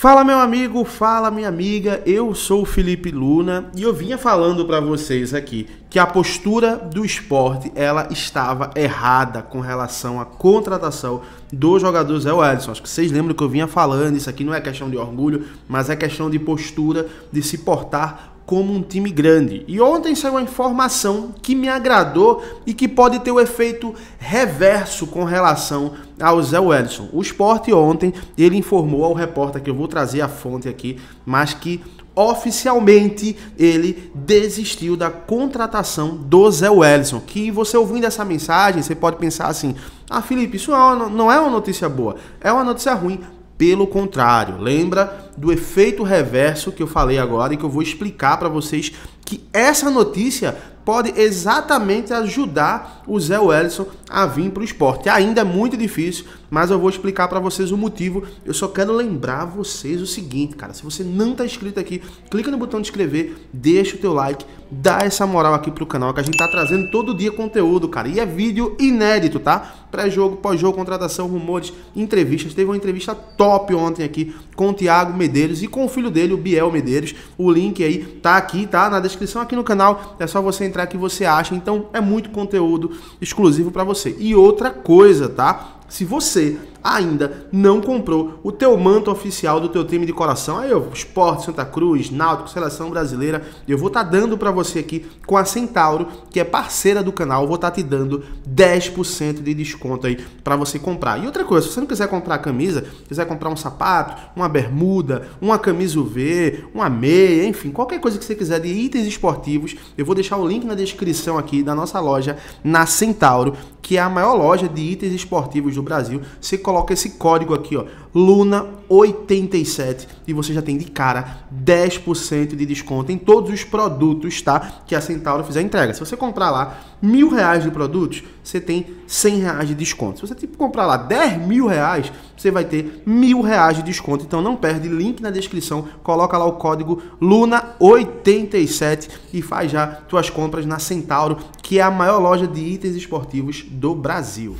Fala meu amigo, fala minha amiga, eu sou o Felipe Luna e eu vinha falando para vocês aqui que a postura do esporte ela estava errada com relação à contratação do jogador Zé Wellison. Acho que vocês lembram que eu vinha falando, isso aqui não é questão de orgulho, mas é questão de postura, de se portar como um time grande. E ontem saiu uma informação que me agradou e que pode ter o um efeito reverso com relação ao Zé Wellison. O esporte ontem, ele informou ao repórter, que eu vou trazer a fonte aqui, mas que oficialmente ele desistiu da contratação do Zé Wellison. Que você ouvindo essa mensagem, você pode pensar assim: ah, Felipe, isso é não é uma notícia boa, é uma notícia ruim. Pelo contrário, lembra do efeito reverso que eu falei agora e que eu vou explicar para vocês que essa notícia pode exatamente ajudar o Zé Wellison a vir para o esporte. Ainda é muito difícil, mas eu vou explicar para vocês o motivo. Eu só quero lembrar vocês o seguinte, cara, se você não está inscrito aqui, clica no botão de inscrever, deixa o teu like, dá essa moral aqui para o canal, que a gente está trazendo todo dia conteúdo, cara, e é vídeo inédito, tá? Pré-jogo, pós-jogo, contratação, rumores, entrevistas. Teve uma entrevista top ontem aqui com o Thiago Medeiros e com o filho dele, o Biel Medeiros. O link aí tá aqui, tá? Na descrição aqui no canal. É só você entrar que você acha. Então é muito conteúdo exclusivo para você. E outra coisa, tá? Se você ainda não comprou o teu manto oficial do teu time de coração. Aí eu, Esporte, Santa Cruz, Náutico, Seleção Brasileira, eu vou estar tá dando para você aqui com a Centauro, que é parceira do canal, vou estar tá te dando 10% de desconto aí para você comprar. E outra coisa, se você não quiser comprar camisa, quiser comprar um sapato, uma bermuda, uma camisa UV, uma meia, enfim, qualquer coisa que você quiser de itens esportivos, eu vou deixar o link na descrição aqui da nossa loja na Centauro, que é a maior loja de itens esportivos do Brasil. Você coloca esse código aqui, ó, Luna87 e você já tem de cara 10% de desconto em todos os produtos, tá? Que a Centauro fizer entrega. Se você comprar lá mil reais de produtos, você tem 100 reais de desconto. Se você tipo, comprar lá 10 mil reais, você vai ter mil reais de desconto. Então não perde, link na descrição, coloca lá o código LUNA87 e faz já tuas compras na Centauro, que é a maior loja de itens esportivos do Brasil.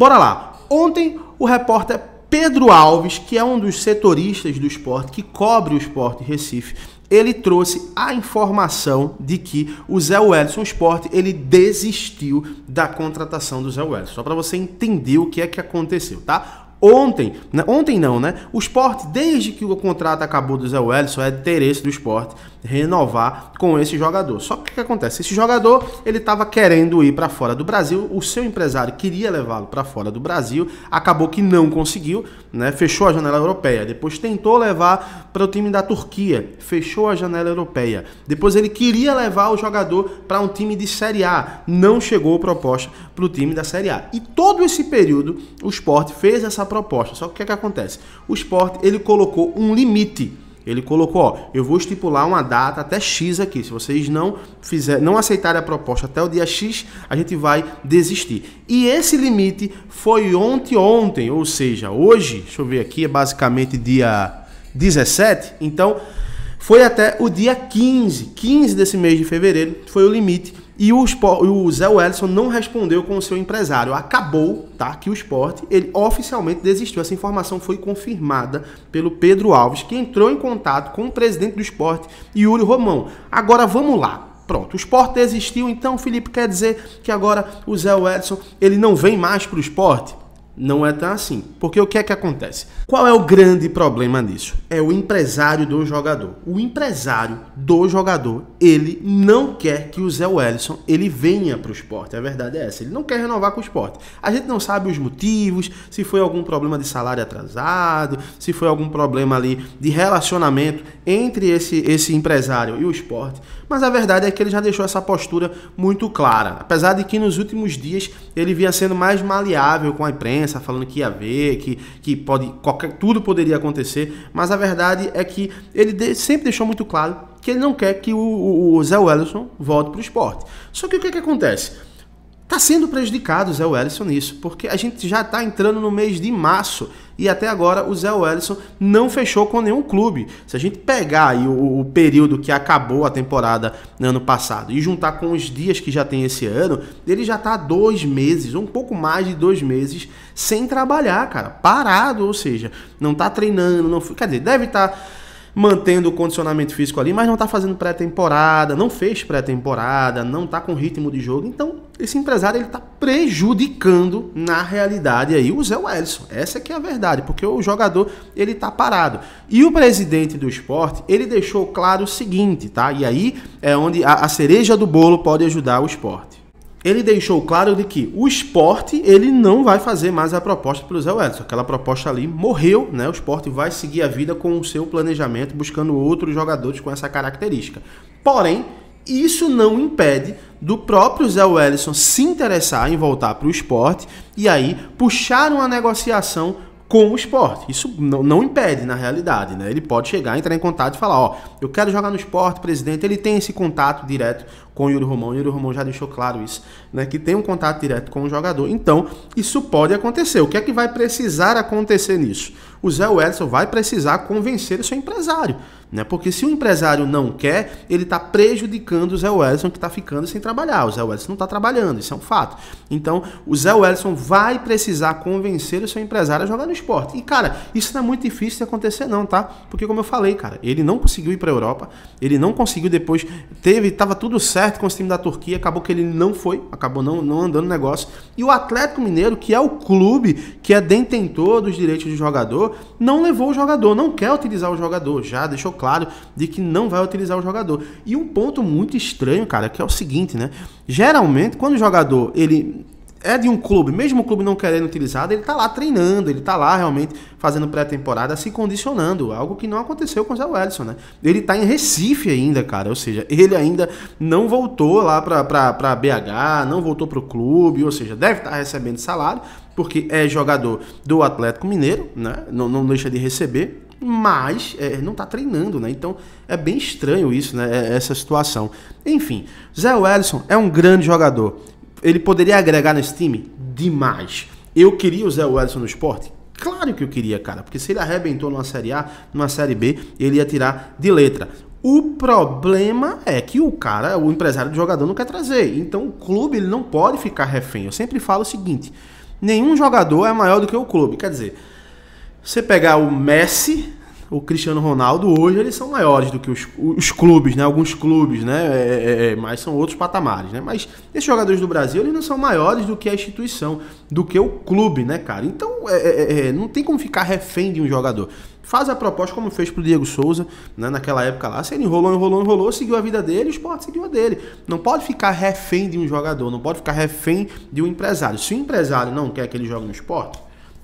Bora lá. Ontem o repórter Pedro Alves, que é um dos setoristas do esporte, que cobre o esporte Recife, ele trouxe a informação de que o Zé Wellison Esporte ele desistiu da contratação do Zé Wellison. Só para você entender o que é que aconteceu, tá? Ontem, né? ontem não, né? O esporte, desde que o contrato acabou do Zé Wellison, é interesse do esporte renovar com esse jogador. Só que o que acontece? Esse jogador, ele estava querendo ir para fora do Brasil, o seu empresário queria levá-lo para fora do Brasil, acabou que não conseguiu, né? Fechou a janela europeia, depois tentou levar para o time da Turquia, fechou a janela europeia. Depois ele queria levar o jogador para um time de Série A, não chegou a proposta para o time da Série A. E todo esse período, o esporte fez essa proposta. Só que o que, é que acontece? O esporte ele colocou um limite. Ele colocou, ó, eu vou estipular uma data até X aqui. Se vocês não fizer, não aceitarem a proposta até o dia X, a gente vai desistir. E esse limite foi ontem, ontem, ou seja, hoje, deixa eu ver aqui, é basicamente dia 17. Então, foi até o dia 15, 15 desse mês de fevereiro, foi o limite e o, esporte, o Zé Wellison não respondeu com o seu empresário. Acabou, tá? Que o esporte, ele oficialmente desistiu. Essa informação foi confirmada pelo Pedro Alves, que entrou em contato com o presidente do esporte, Yuri Romão. Agora vamos lá. Pronto, o esporte desistiu, então, Felipe, quer dizer que agora o Zé Edson ele não vem mais para o esporte? Não é tão assim. Porque o que é que acontece? Qual é o grande problema nisso? É o empresário do jogador. O empresário do jogador, ele não quer que o Zé Wellison ele venha para o esporte. A verdade é essa. Ele não quer renovar com o esporte. A gente não sabe os motivos, se foi algum problema de salário atrasado, se foi algum problema ali de relacionamento entre esse, esse empresário e o esporte. Mas a verdade é que ele já deixou essa postura muito clara. Apesar de que nos últimos dias ele vinha sendo mais maleável com a imprensa imprensa falando que ia ver, que, que pode, qualquer, tudo poderia acontecer, mas a verdade é que ele de, sempre deixou muito claro que ele não quer que o, o, o Zé Wellison volte para o esporte. Só que o que, que acontece? Está sendo prejudicado o Zé Wellison nisso, porque a gente já está entrando no mês de março e até agora o Zé Wellison não fechou com nenhum clube. Se a gente pegar aí o, o período que acabou a temporada no ano passado e juntar com os dias que já tem esse ano, ele já está dois meses, um pouco mais de dois meses, sem trabalhar, cara, parado, ou seja, não está treinando, não, quer dizer, deve estar tá mantendo o condicionamento físico ali, mas não está fazendo pré-temporada, não fez pré-temporada, não está com ritmo de jogo, então esse empresário ele está prejudicando na realidade aí o Zé Wellison. Essa é que é a verdade, porque o jogador ele está parado. E o presidente do esporte ele deixou claro o seguinte, tá? E aí é onde a, a cereja do bolo pode ajudar o esporte ele deixou claro de que o esporte ele não vai fazer mais a proposta para o Zé Wellington. Aquela proposta ali morreu, né? O esporte vai seguir a vida com o seu planejamento, buscando outros jogadores com essa característica. Porém, isso não impede do próprio Zé Wellison se interessar em voltar para o esporte e aí puxar uma negociação com o esporte. Isso não, não impede, na realidade, né? Ele pode chegar, entrar em contato e falar, ó, eu quero jogar no esporte, presidente. Ele tem esse contato direto com o Yuri Romão. O Yuri Romão já deixou claro isso, né? Que tem um contato direto com o jogador. Então, isso pode acontecer. O que é que vai precisar acontecer nisso? O Zé Wellison vai precisar convencer o seu empresário né? Porque se o empresário não quer, ele está prejudicando o Zé Wellison que está ficando sem trabalhar. O Zé Wellison não está trabalhando, isso é um fato. Então, o Zé Wellison vai precisar convencer o seu empresário a jogar no esporte. E, cara, isso não é muito difícil de acontecer, não, tá? Porque, como eu falei, cara, ele não conseguiu ir para a Europa, ele não conseguiu depois. Teve, tava tudo certo com o time da Turquia, acabou que ele não foi, acabou não, não andando o negócio. E o Atlético Mineiro, que é o clube que é detentor dos direitos do jogador, não levou o jogador, não quer utilizar o jogador, já deixou claro de que não vai utilizar o jogador. E um ponto muito estranho, cara, que é o seguinte, né? Geralmente, quando o jogador ele é de um clube, mesmo o clube não querendo utilizar, ele tá lá treinando, ele tá lá realmente fazendo pré-temporada, se condicionando, algo que não aconteceu com o Zé Wellison, né? Ele tá em Recife ainda, cara, ou seja, ele ainda não voltou lá pra, pra, pra BH, não voltou pro clube, ou seja, deve estar tá recebendo salário, porque é jogador do Atlético Mineiro, né? Não, não deixa de receber, mas é, não está treinando, né? Então é bem estranho isso, né? É, essa situação. Enfim, Zé Wellison é um grande jogador. Ele poderia agregar nesse time demais. Eu queria o Zé Wellison no esporte? Claro que eu queria, cara, porque se ele arrebentou numa Série A, numa Série B, ele ia tirar de letra. O problema é que o cara, o empresário do jogador, não quer trazer. Então o clube ele não pode ficar refém. Eu sempre falo o seguinte: nenhum jogador é maior do que o clube. Quer dizer, você pegar o Messi, o Cristiano Ronaldo, hoje eles são maiores do que os, os clubes, né? Alguns clubes, né? É, é, é, mas são outros patamares, né? Mas esses jogadores do Brasil, eles não são maiores do que a instituição, do que o clube, né, cara? Então, é, é, é, não tem como ficar refém de um jogador. Faz a proposta como fez pro Diego Souza, né? Naquela época lá, se ele enrolou, enrolou, enrolou, seguiu a vida dele, o esporte seguiu a dele. Não pode ficar refém de um jogador, não pode ficar refém de um empresário. Se o empresário não quer que ele jogue no esporte,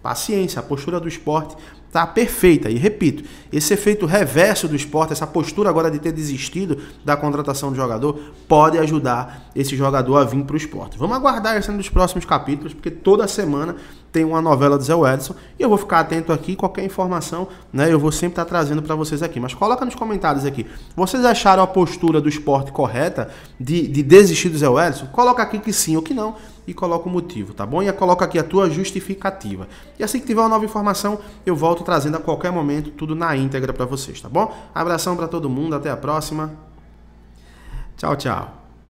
paciência, a postura do esporte está perfeita. E repito, esse efeito reverso do esporte, essa postura agora de ter desistido da contratação do jogador, pode ajudar esse jogador a vir para o esporte. Vamos aguardar isso nos próximos capítulos, porque toda semana tem uma novela do Zé Edson e eu vou ficar atento aqui, qualquer informação, né, eu vou sempre estar trazendo para vocês aqui. Mas coloca nos comentários aqui, vocês acharam a postura do esporte correta de, de desistir do Zé Edson Coloca aqui que sim ou que não, e coloca o motivo, tá bom? E coloca aqui a tua justificativa. E assim que tiver uma nova informação, eu volto trazendo a qualquer momento tudo na íntegra para vocês, tá bom? Abração para todo mundo, até a próxima. Tchau, tchau.